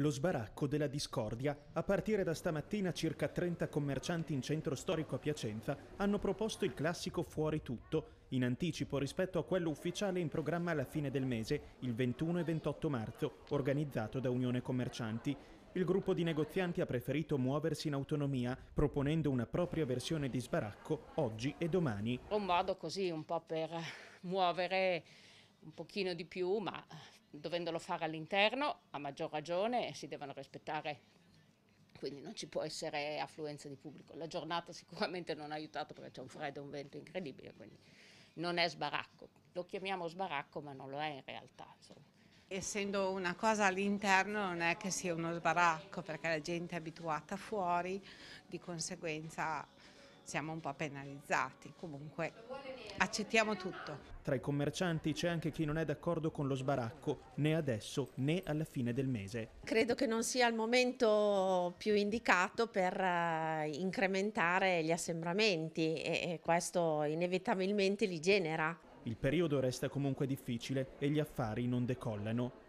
Lo sbaracco della discordia. A partire da stamattina circa 30 commercianti in centro storico a Piacenza hanno proposto il classico fuori tutto, in anticipo rispetto a quello ufficiale in programma alla fine del mese, il 21 e 28 marzo, organizzato da Unione Commercianti. Il gruppo di negozianti ha preferito muoversi in autonomia, proponendo una propria versione di sbaracco oggi e domani. Un modo così un po' per muovere un pochino di più, ma dovendolo fare all'interno, a maggior ragione si devono rispettare quindi non ci può essere affluenza di pubblico. La giornata sicuramente non ha aiutato perché c'è un freddo e un vento incredibile, quindi non è sbaracco. Lo chiamiamo sbaracco ma non lo è in realtà. Insomma. Essendo una cosa all'interno non è che sia uno sbaracco perché la gente è abituata fuori, di conseguenza siamo un po' penalizzati, comunque accettiamo tutto. Tra i commercianti c'è anche chi non è d'accordo con lo sbaracco, né adesso né alla fine del mese. Credo che non sia il momento più indicato per eh, incrementare gli assembramenti e questo inevitabilmente li genera. Il periodo resta comunque difficile e gli affari non decollano.